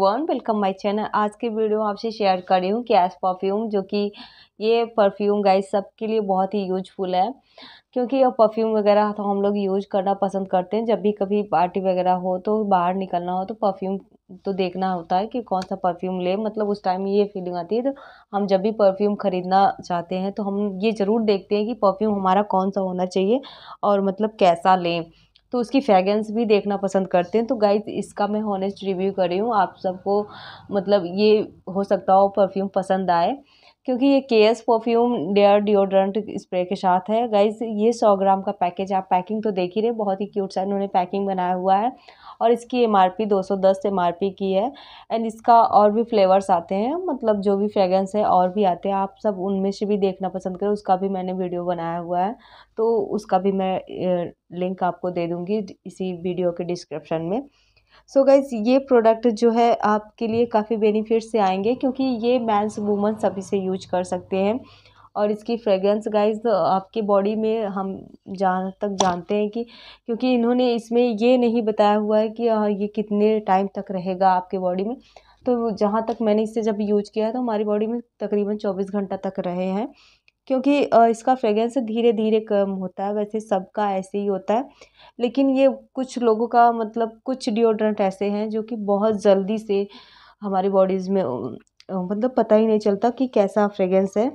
one welcome my channel आज की video आपसे शेयर कर रही हूँ कैश परफ्यूम जो कि ये परफ्यूम गाइस सबके लिए बहुत ही यूजफुल है क्योंकि ये परफ्यूम वगैरह तो हम लोग यूज करना पसंद करते हैं जब भी कभी पार्टी वगैरह हो तो बाहर निकलना हो तो परफ्यूम तो देखना होता है कि कौन सा परफ्यूम ले मतलब उस टाइम ये फीलिंग आती है तो हम जब भी परफ्यूम ख़रीदना चाहते हैं तो हम ये ज़रूर देखते हैं कि परफ्यूम हमारा कौन सा होना चाहिए और मतलब कैसा लें तो उसकी फ्रेगरेंस भी देखना पसंद करते हैं तो गाइज इसका मैं हॉनेस्ट रिव्यू कर रही हूँ आप सबको मतलब ये हो सकता हो परफ्यूम पसंद आए क्योंकि ये K S perfume dare deodorant spray के साथ है गाइज ये सौ ग्राम का पैकेज आप पैकिंग तो देख ही रहे बहुत ही क्यूट सा इन्होंने पैकिंग बनाया हुआ है और इसकी एम आर पी दो सौ दस एम आर पी की है एंड इसका और भी फ्लेवर्स आते हैं मतलब जो भी फ्रेगरेंस है और भी आते हैं आप सब उनमें से भी देखना पसंद करें उसका भी मैंने वीडियो बनाया हुआ है तो उसका भी मैं लिंक आपको दे दूँगी इसी वीडियो के डिस्क्रिप्शन में सो so गाइज़ ये प्रोडक्ट जो है आपके लिए काफ़ी बेनिफिट से आएंगे क्योंकि ये मैंस वूमन सभी से यूज कर सकते हैं और इसकी फ्रेगरेंस गाइज आपके बॉडी में हम जहाँ तक जानते हैं कि क्योंकि इन्होंने इसमें ये नहीं बताया हुआ है कि हाँ, ये कितने टाइम तक रहेगा आपके बॉडी में तो जहाँ तक मैंने इसे जब यूज किया है तो हमारी बॉडी में तकरीबन चौबीस घंटा तक रहे हैं क्योंकि इसका फ्रेगरेंस धीरे धीरे कम होता है वैसे सबका ऐसे ही होता है लेकिन ये कुछ लोगों का मतलब कुछ डिओड्रेंट ऐसे हैं जो कि बहुत जल्दी से हमारी बॉडीज़ में मतलब पता ही नहीं चलता कि कैसा फ्रेगरेंस है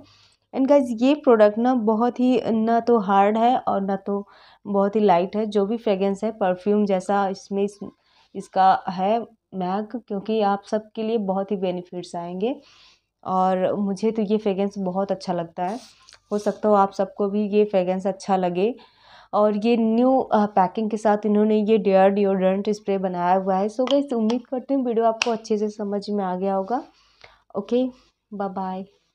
एंड गाइज ये प्रोडक्ट ना बहुत ही ना तो हार्ड है और ना तो बहुत ही लाइट है जो भी फ्रेगरेंस है परफ्यूम जैसा इसमें इस, इसका है मैग क्योंकि आप सबके लिए बहुत ही बेनिफिट्स आएंगे और मुझे तो ये फ्रेगरेंस बहुत अच्छा लगता है हो सकता हो आप सबको भी ये फ्रेगरेंस अच्छा लगे और ये न्यू पैकिंग के साथ इन्होंने ये डेयर डिओड्रेंट स्प्रे बनाया हुआ है सो गई उम्मीद करती हूँ वीडियो आपको अच्छे से समझ में आ गया होगा ओके बाय बाय